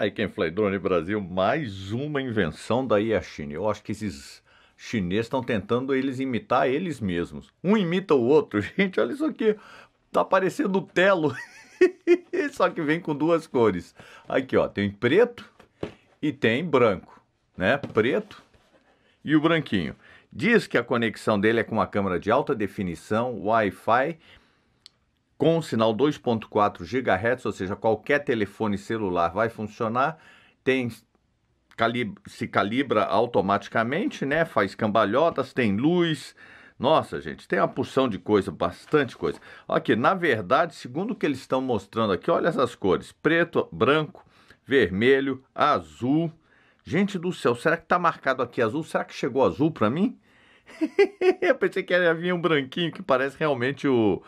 Aí quem fala é Drone Brasil, mais uma invenção da China. Eu acho que esses chineses estão tentando eles imitar eles mesmos. Um imita o outro. Gente, olha isso aqui. Tá parecendo o Telo. Só que vem com duas cores. Aqui, ó, tem preto e tem branco, né? Preto e o branquinho. Diz que a conexão dele é com uma câmera de alta definição, Wi-Fi com sinal 2.4 GHz, ou seja, qualquer telefone celular vai funcionar, tem calib se calibra automaticamente, né? Faz cambalhotas, tem luz. Nossa, gente, tem uma porção de coisa, bastante coisa. Aqui, na verdade, segundo o que eles estão mostrando aqui, olha essas cores: preto, branco, vermelho, azul. Gente do céu, será que tá marcado aqui azul? Será que chegou azul para mim? Eu pensei que havia um branquinho que parece realmente o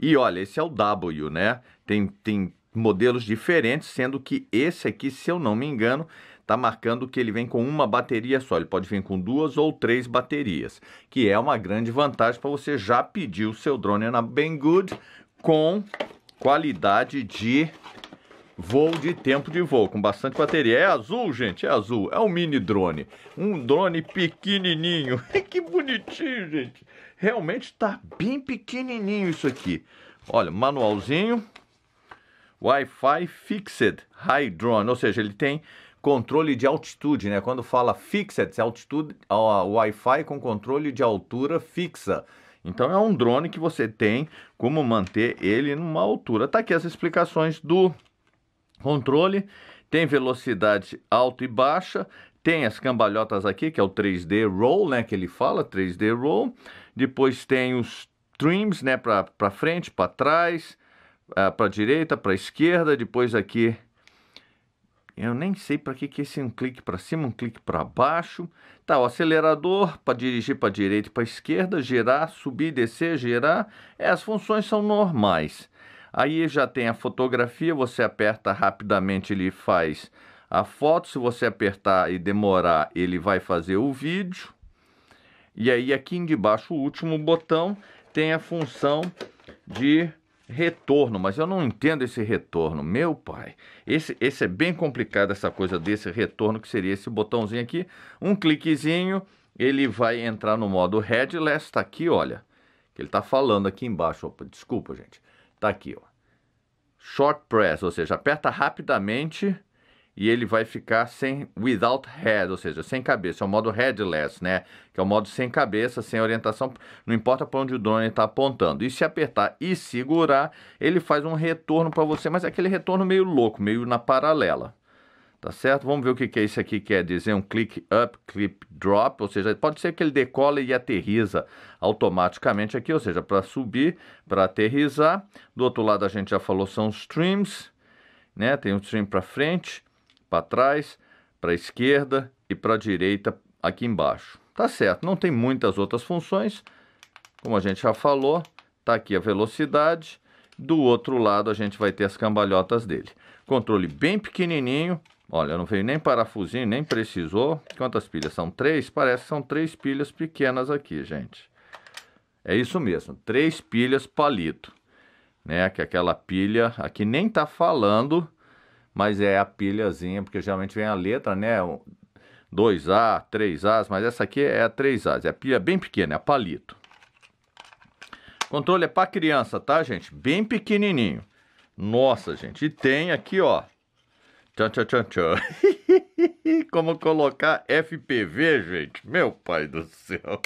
e olha, esse é o W, né? Tem, tem modelos diferentes, sendo que esse aqui, se eu não me engano, está marcando que ele vem com uma bateria só. Ele pode vir com duas ou três baterias, que é uma grande vantagem para você já pedir o seu drone na Banggood com qualidade de voo de tempo de voo, com bastante bateria. É azul, gente, é azul. É um mini drone. Um drone pequenininho. que bonitinho, gente. Realmente está bem pequenininho isso aqui. Olha, manualzinho. Wi-Fi Fixed High Drone, ou seja, ele tem controle de altitude, né? Quando fala fixed, é altitude, Wi-Fi com controle de altura fixa. Então é um drone que você tem como manter ele numa altura. Tá aqui as explicações do controle. Tem velocidade alta e baixa, tem as cambalhotas aqui, que é o 3D Roll, né, que ele fala, 3D Roll. Depois tem os trims, né, para frente, para trás, ah, para direita, para esquerda. Depois aqui, eu nem sei para que que é esse um clique para cima, um clique para baixo. Tá, o acelerador para dirigir para direita e para esquerda, girar, subir, descer, girar. É, as funções são normais. Aí já tem a fotografia, você aperta rapidamente, ele faz a foto. Se você apertar e demorar, ele vai fazer o vídeo. E aí aqui embaixo, o último botão, tem a função de retorno, mas eu não entendo esse retorno, meu pai. Esse, esse é bem complicado, essa coisa desse retorno, que seria esse botãozinho aqui. Um cliquezinho, ele vai entrar no modo headless, tá aqui, olha. Ele tá falando aqui embaixo, opa, desculpa, gente. Tá aqui, ó. Short press, ou seja, aperta rapidamente e ele vai ficar sem without head, ou seja, sem cabeça, é o modo headless, né? Que é o modo sem cabeça, sem orientação, não importa para onde o drone está apontando. E se apertar e segurar, ele faz um retorno para você, mas é aquele retorno meio louco, meio na paralela. Tá certo? Vamos ver o que, que é isso aqui quer dizer, um click up, click drop, ou seja, pode ser que ele decola e aterriza automaticamente aqui, ou seja, para subir, para aterrizar. Do outro lado a gente já falou, são streams, né? Tem um stream para frente, para trás, para a esquerda e para a direita aqui embaixo. Tá certo, não tem muitas outras funções, como a gente já falou, tá aqui a velocidade, do outro lado a gente vai ter as cambalhotas dele. Controle bem pequenininho, olha, não veio nem parafusinho, nem precisou. Quantas pilhas? São três? Parece que são três pilhas pequenas aqui, gente. É isso mesmo, três pilhas palito, né? Que é aquela pilha aqui nem tá falando mas é a pilhazinha, porque geralmente vem a letra, né? 2A, 3As, mas essa aqui é a 3As, é a pilha bem pequena, é a palito. Controle é para criança, tá, gente? Bem pequenininho. Nossa, gente, e tem aqui, ó. Tchan, tchan, tchan, tchan. Como colocar FPV, gente? Meu pai do céu.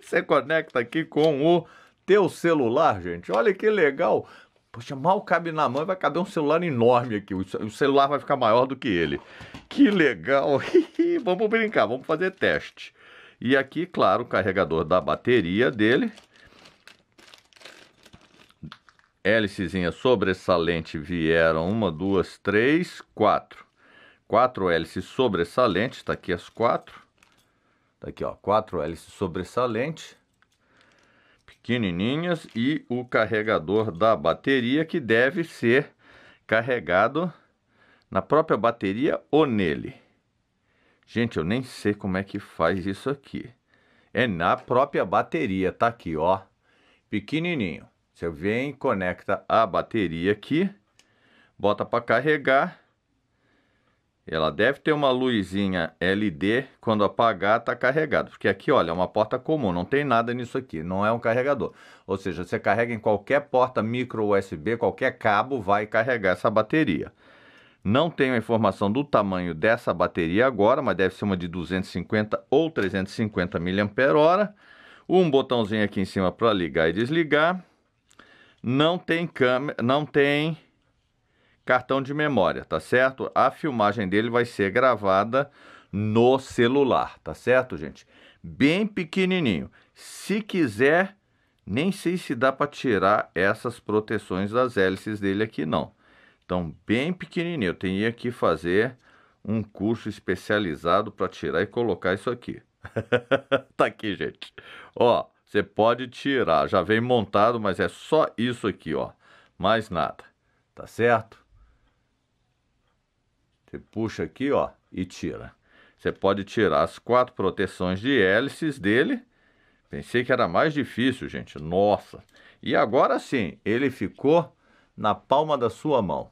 Você conecta aqui com o teu celular, gente. Olha que legal Poxa, mal cabe na mão e vai caber um celular enorme aqui. O celular vai ficar maior do que ele. Que legal! vamos brincar, vamos fazer teste. E aqui, claro, o carregador da bateria dele. Hélicezinha sobressalente vieram uma, duas, três, quatro. Quatro hélices sobressalentes, está aqui as quatro. Está aqui, ó, quatro hélices sobressalentes pequenininhas e o carregador da bateria que deve ser carregado na própria bateria ou nele. Gente, eu nem sei como é que faz isso aqui. É na própria bateria, tá aqui, ó. Pequenininho. Você vem, conecta a bateria aqui, bota para carregar ela deve ter uma luzinha LD, quando apagar está carregado, porque aqui, olha, é uma porta comum, não tem nada nisso aqui, não é um carregador. Ou seja, você carrega em qualquer porta micro USB, qualquer cabo vai carregar essa bateria. Não tenho a informação do tamanho dessa bateria agora, mas deve ser uma de 250 ou 350 mAh. Um botãozinho aqui em cima para ligar e desligar. Não tem câmera, não tem cartão de memória, tá certo? A filmagem dele vai ser gravada no celular, tá certo, gente? Bem pequenininho. Se quiser, nem sei se dá para tirar essas proteções das hélices dele aqui não. Então, bem pequenininho. Eu teria que fazer um curso especializado para tirar e colocar isso aqui. tá aqui, gente. Ó, você pode tirar, já vem montado, mas é só isso aqui, ó. Mais nada. Tá certo? Você puxa aqui, ó, e tira. Você pode tirar as quatro proteções de hélices dele. Pensei que era mais difícil, gente. Nossa! E agora sim, ele ficou na palma da sua mão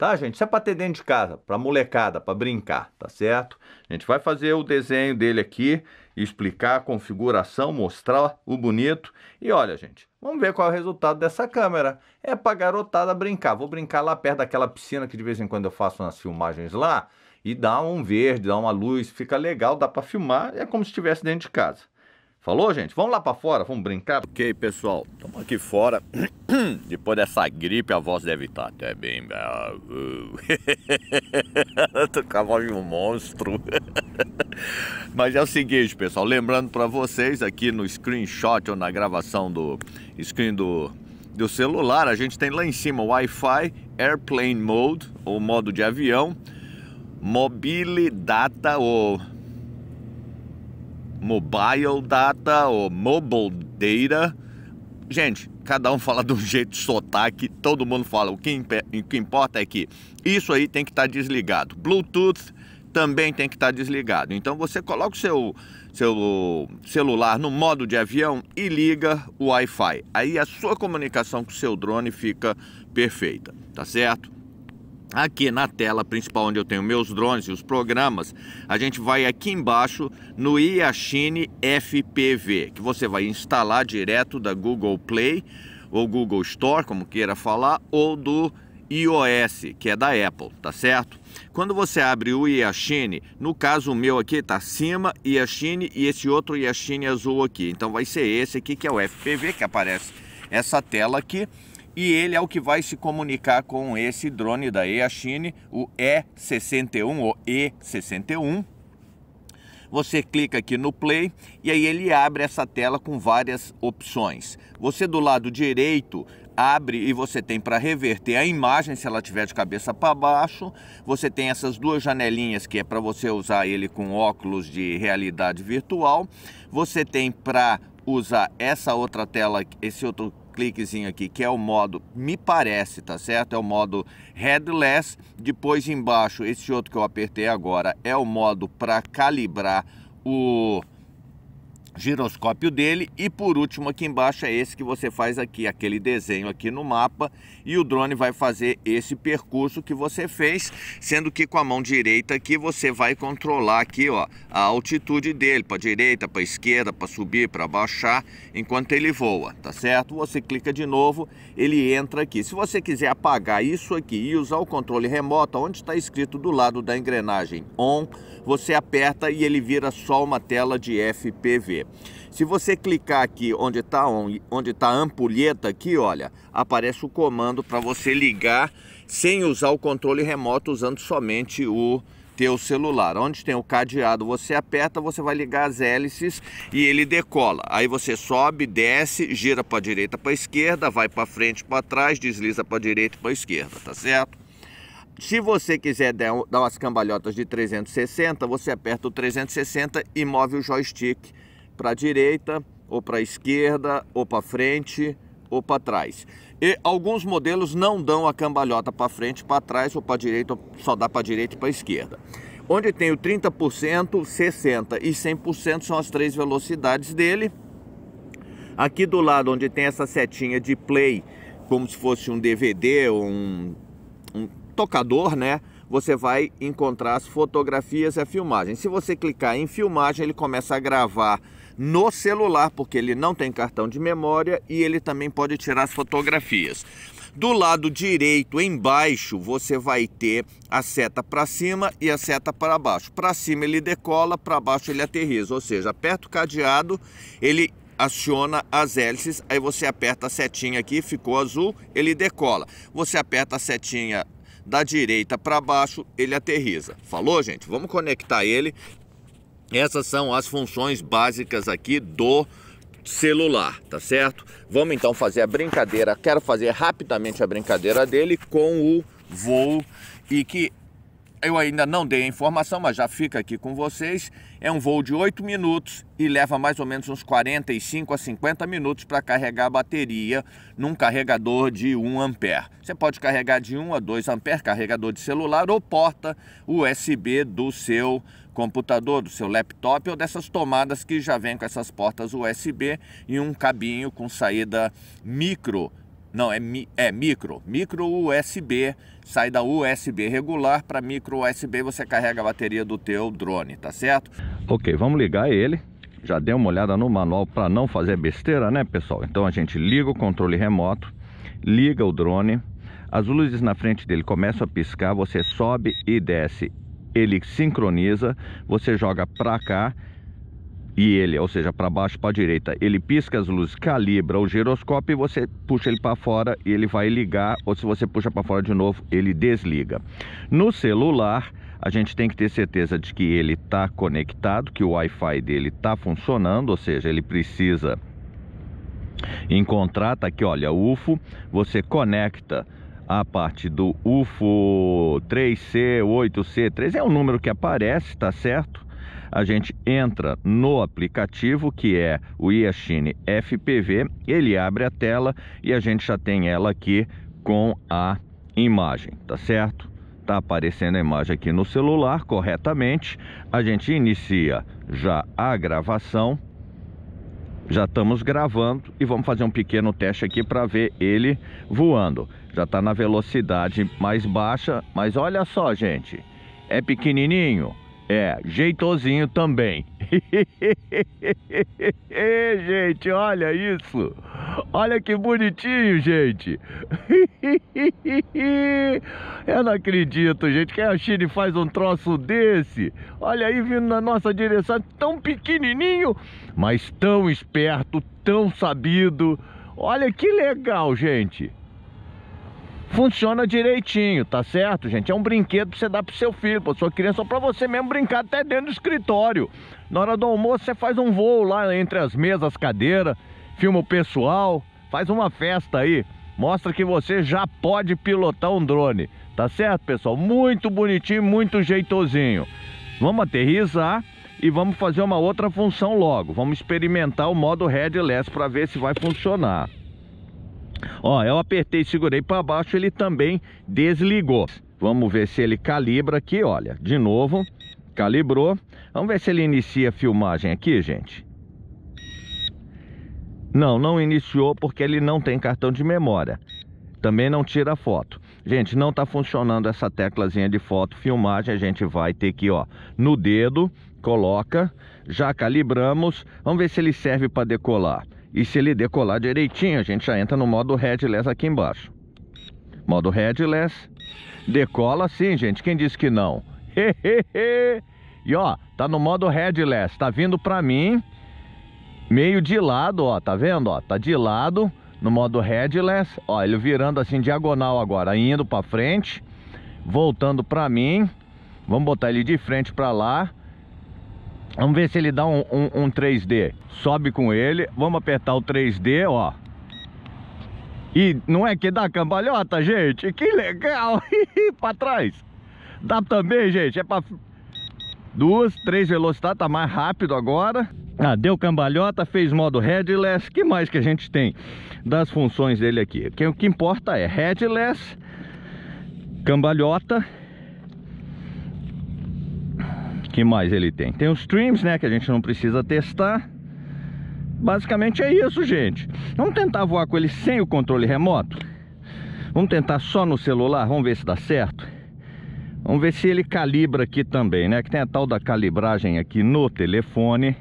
tá, gente? Isso é para ter dentro de casa, para molecada, para brincar, tá certo? A gente vai fazer o desenho dele aqui, explicar a configuração, mostrar o bonito. E olha, gente, vamos ver qual é o resultado dessa câmera. É para garotada brincar. Vou brincar lá perto daquela piscina que de vez em quando eu faço nas filmagens lá e dá um verde, dá uma luz, fica legal, dá para filmar, é como se estivesse dentro de casa. Falou, gente? Vamos lá para fora, vamos brincar? Ok, pessoal, estamos aqui fora. Depois dessa gripe, a voz deve estar tá até bem. Tô de um monstro. Mas é o seguinte, pessoal, lembrando para vocês aqui no screenshot ou na gravação do screen do, do celular, a gente tem lá em cima Wi-Fi, Airplane Mode, ou modo de avião, Mobile Data ou mobile data ou mobile data. Gente, cada um fala de um jeito, sotaque, todo mundo fala. O que, o que importa é que isso aí tem que estar tá desligado. Bluetooth também tem que estar tá desligado. Então você coloca o seu, seu celular no modo de avião e liga o Wi-Fi. Aí a sua comunicação com o seu drone fica perfeita, tá certo? Aqui na tela principal onde eu tenho meus drones e os programas, a gente vai aqui embaixo no Iachine FPV, que você vai instalar direto da Google Play ou Google Store, como queira falar, ou do iOS, que é da Apple, tá certo? Quando você abre o Iachine, no caso o meu aqui tá acima, Iachine e esse outro Iachine azul aqui. Então vai ser esse aqui que é o FPV, que aparece essa tela aqui e ele é o que vai se comunicar com esse drone da Eachine, o E61 ou E61. Você clica aqui no play e aí ele abre essa tela com várias opções. Você do lado direito abre e você tem para reverter a imagem se ela tiver de cabeça para baixo. Você tem essas duas janelinhas que é para você usar ele com óculos de realidade virtual. Você tem para usar essa outra tela, esse outro cliquezinho aqui, que é o modo, me parece, tá certo? É o modo headless. Depois embaixo, esse outro que eu apertei agora é o modo para calibrar o giroscópio dele e por último aqui embaixo é esse que você faz aqui, aquele desenho aqui no mapa e o drone vai fazer esse percurso que você fez, sendo que com a mão direita aqui você vai controlar aqui ó, a altitude dele, para direita, para esquerda, para subir, para baixar, enquanto ele voa, tá certo? Você clica de novo, ele entra aqui. Se você quiser apagar isso aqui e usar o controle remoto, onde está escrito do lado da engrenagem ON, você aperta e ele vira só uma tela de FPV. Se você clicar aqui onde está onde tá a ampulheta aqui, olha, aparece o comando para você ligar sem usar o controle remoto, usando somente o teu celular. Onde tem o cadeado, você aperta, você vai ligar as hélices e ele decola. Aí você sobe, desce, gira para a direita, para a esquerda, vai para frente, para trás, desliza para a direita e para a esquerda, tá certo? Se você quiser dar umas cambalhotas de 360, você aperta o 360 e move o joystick para a direita, ou para a esquerda, ou para frente, ou para trás. E alguns modelos não dão a cambalhota para frente, para trás ou para direita, só dá para direita e para esquerda. Onde tem o 30%, 60% e 100% são as três velocidades dele. Aqui do lado onde tem essa setinha de play, como se fosse um DVD ou um, um tocador, né? Você vai encontrar as fotografias e a filmagem. Se você clicar em filmagem, ele começa a gravar no celular, porque ele não tem cartão de memória e ele também pode tirar as fotografias. Do lado direito, embaixo, você vai ter a seta para cima e a seta para baixo. Para cima ele decola, para baixo ele aterriza, ou seja, aperta o cadeado, ele aciona as hélices, aí você aperta a setinha aqui, ficou azul, ele decola. Você aperta a setinha da direita para baixo, ele aterriza. Falou, gente? Vamos conectar ele essas são as funções básicas aqui do celular, tá certo? Vamos então fazer a brincadeira. Quero fazer rapidamente a brincadeira dele com o voo e que eu ainda não dei a informação, mas já fica aqui com vocês. É um voo de 8 minutos e leva mais ou menos uns 45 a 50 minutos para carregar a bateria num carregador de 1 ampere. Você pode carregar de 1 a 2 ampere, carregador de celular ou porta USB do seu computador, do seu laptop ou dessas tomadas que já vêm com essas portas USB e um cabinho com saída micro não, é, mi, é micro. Micro USB. Sai da USB regular para micro USB você carrega a bateria do teu drone, tá certo? Ok, vamos ligar ele. Já dei uma olhada no manual para não fazer besteira, né, pessoal? Então a gente liga o controle remoto, liga o drone. As luzes na frente dele começam a piscar, você sobe e desce. Ele sincroniza, você joga para cá e ele, ou seja, para baixo para direita, ele pisca as luzes, calibra o giroscópio e você puxa ele para fora e ele vai ligar, ou se você puxa para fora de novo, ele desliga. No celular, a gente tem que ter certeza de que ele está conectado, que o Wi-Fi dele está funcionando, ou seja, ele precisa encontrar, tá aqui, olha, UFO, você conecta a parte do UFO 3C, 8C, 3 é um número que aparece, tá certo? a gente entra no aplicativo que é o Iachine FPV, ele abre a tela e a gente já tem ela aqui com a imagem, tá certo? Tá aparecendo a imagem aqui no celular corretamente. A gente inicia já a gravação. Já estamos gravando e vamos fazer um pequeno teste aqui para ver ele voando. Já está na velocidade mais baixa, mas olha só, gente. É pequenininho, é, jeitosinho também. gente, olha isso. Olha que bonitinho, gente. Eu não acredito, gente, que a Chile faz um troço desse. Olha aí vindo na nossa direção, tão pequenininho, mas tão esperto, tão sabido. Olha que legal, gente funciona direitinho, tá certo, gente? É um brinquedo que você dá pro seu filho, pra sua criança, ou pra você mesmo brincar até dentro do escritório. Na hora do almoço, você faz um voo lá entre as mesas, cadeira, cadeiras, filma o pessoal, faz uma festa aí. Mostra que você já pode pilotar um drone, tá certo, pessoal? Muito bonitinho, muito jeitosinho. Vamos aterrizar e vamos fazer uma outra função logo. Vamos experimentar o modo headless para ver se vai funcionar. Ó, eu apertei e segurei para baixo, ele também desligou. Vamos ver se ele calibra aqui, olha. De novo, calibrou. Vamos ver se ele inicia a filmagem aqui, gente. Não, não iniciou porque ele não tem cartão de memória. Também não tira foto. Gente, não está funcionando essa teclazinha de foto filmagem. A gente vai ter que, ó, no dedo, coloca. Já calibramos. Vamos ver se ele serve para decolar. E se ele decolar direitinho, a gente já entra no modo headless aqui embaixo. Modo headless. Decola sim, gente. Quem disse que não? e ó, tá no modo headless. Tá vindo pra mim. Meio de lado, ó. Tá vendo, ó? Tá de lado. No modo headless. Ó, ele virando assim diagonal agora. Indo pra frente. Voltando pra mim. Vamos botar ele de frente pra lá. Vamos ver se ele dá um, um, um 3D. Sobe com ele. Vamos apertar o 3D, ó. E não é que dá cambalhota, gente? Que legal! pra trás. Dá também, gente. É pra... Duas, três velocidades. Tá mais rápido agora. Ah, deu cambalhota, fez modo headless. que mais que a gente tem das funções dele aqui? O que importa é headless, cambalhota que mais ele tem? Tem os trims, né, que a gente não precisa testar. Basicamente é isso, gente. Vamos tentar voar com ele sem o controle remoto? Vamos tentar só no celular? Vamos ver se dá certo? Vamos ver se ele calibra aqui também, né? Que tem a tal da calibragem aqui no telefone.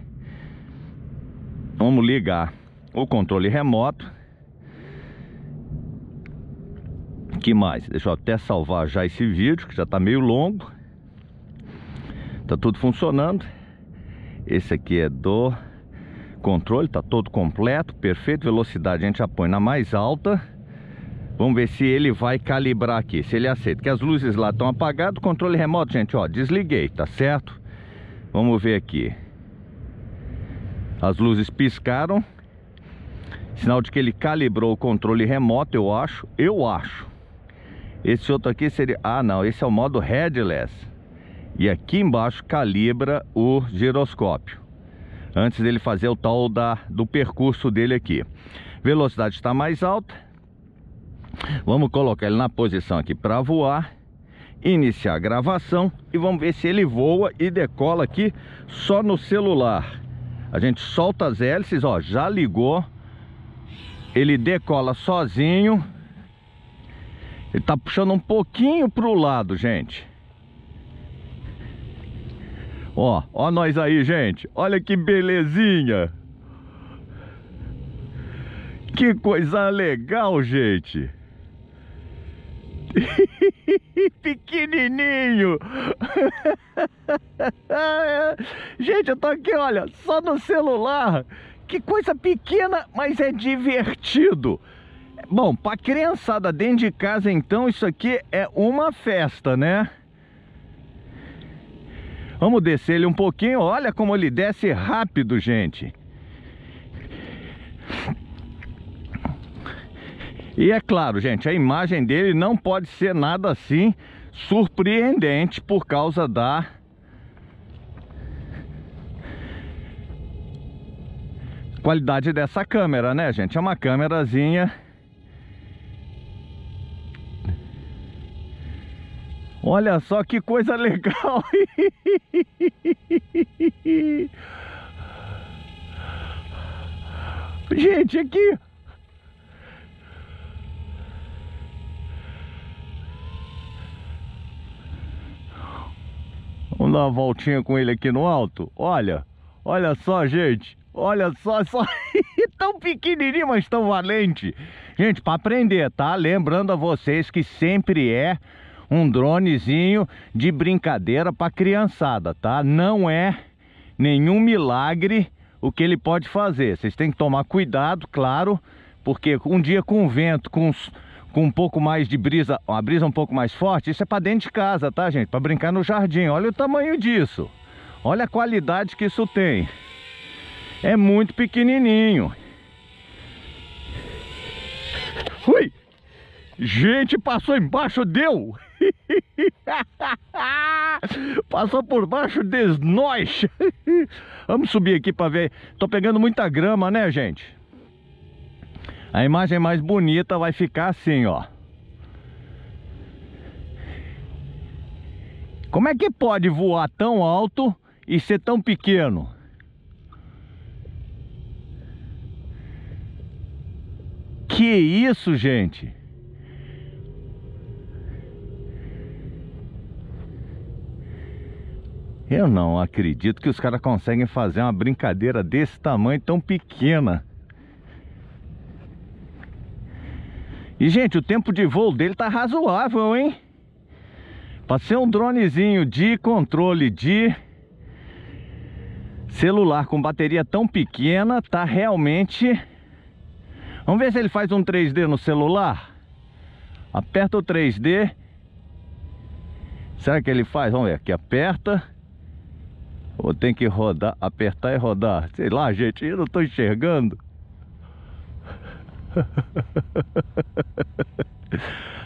Vamos ligar o controle remoto. que mais? Deixa eu até salvar já esse vídeo, que já tá meio longo. Tá tudo funcionando. Esse aqui é do controle, tá todo completo, perfeito. Velocidade a gente já põe na mais alta. Vamos ver se ele vai calibrar aqui, se ele aceita. Que as luzes lá estão apagadas, controle remoto, gente, ó, desliguei, tá certo? Vamos ver aqui. As luzes piscaram. Sinal de que ele calibrou o controle remoto, eu acho. Eu acho. Esse outro aqui seria... Ah, não, esse é o modo headless e aqui embaixo calibra o giroscópio antes dele fazer o tal da, do percurso dele aqui. Velocidade está mais alta. Vamos colocar ele na posição aqui para voar. Iniciar a gravação e vamos ver se ele voa e decola aqui só no celular. A gente solta as hélices, ó, já ligou. Ele decola sozinho. Ele tá puxando um pouquinho para o lado, gente. Ó, ó nós aí, gente. Olha que belezinha. Que coisa legal, gente. Pequenininho. gente, eu tô aqui, olha, só no celular. Que coisa pequena, mas é divertido. Bom, pra criançada dentro de casa, então, isso aqui é uma festa, né? Vamos descer ele um pouquinho. Olha como ele desce rápido, gente. E é claro, gente, a imagem dele não pode ser nada assim surpreendente por causa da... Qualidade dessa câmera, né, gente? É uma câmerazinha Olha só que coisa legal! Gente, aqui Vamos dar uma voltinha com ele aqui no alto. Olha, olha só, gente. Olha só, só tão pequenininho, mas tão valente. Gente, para aprender, tá? Lembrando a vocês que sempre é um dronezinho de brincadeira para criançada, tá? Não é nenhum milagre o que ele pode fazer. Vocês têm que tomar cuidado, claro, porque um dia com vento, com, com um pouco mais de brisa, uma brisa um pouco mais forte, isso é para dentro de casa, tá, gente? Para brincar no jardim. Olha o tamanho disso. Olha a qualidade que isso tem. É muito pequenininho. Ui! Gente, passou embaixo, deu! Passou por baixo, desnóis. Vamos subir aqui para ver. Tô pegando muita grama, né, gente? A imagem mais bonita vai ficar assim, ó. Como é que pode voar tão alto e ser tão pequeno? Que isso, gente? Eu não acredito que os caras conseguem fazer uma brincadeira desse tamanho tão pequena. E, gente, o tempo de voo dele tá razoável, hein? Para ser um dronezinho de controle de celular com bateria tão pequena, tá realmente... Vamos ver se ele faz um 3D no celular. Aperta o 3D. Será que ele faz? Vamos ver aqui, aperta... Ou tem que rodar, apertar e rodar? Sei lá, gente, eu não estou enxergando.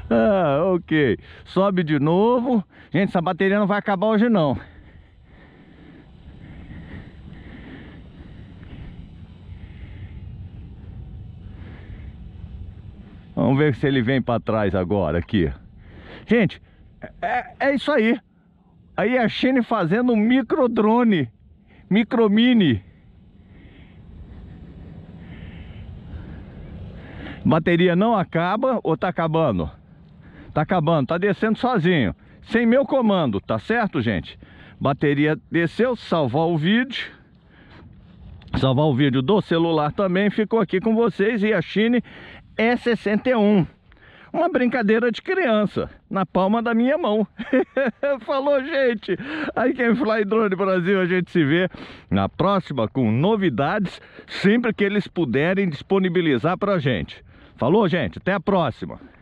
ah, ok. Sobe de novo. Gente, essa bateria não vai acabar hoje não. Vamos ver se ele vem para trás agora aqui. Gente, é, é isso aí. Aí a Shane fazendo um micro drone, micro mini. Bateria não acaba ou tá acabando? Tá acabando, tá descendo sozinho. Sem meu comando, tá certo, gente? Bateria desceu, salvar o vídeo. Salvar o vídeo do celular também ficou aqui com vocês e a Shine é E61 uma brincadeira de criança na palma da minha mão. Falou, gente! Aí quem fly drone Brasil, a gente se vê na próxima com novidades, sempre que eles puderem disponibilizar para gente. Falou, gente, até a próxima!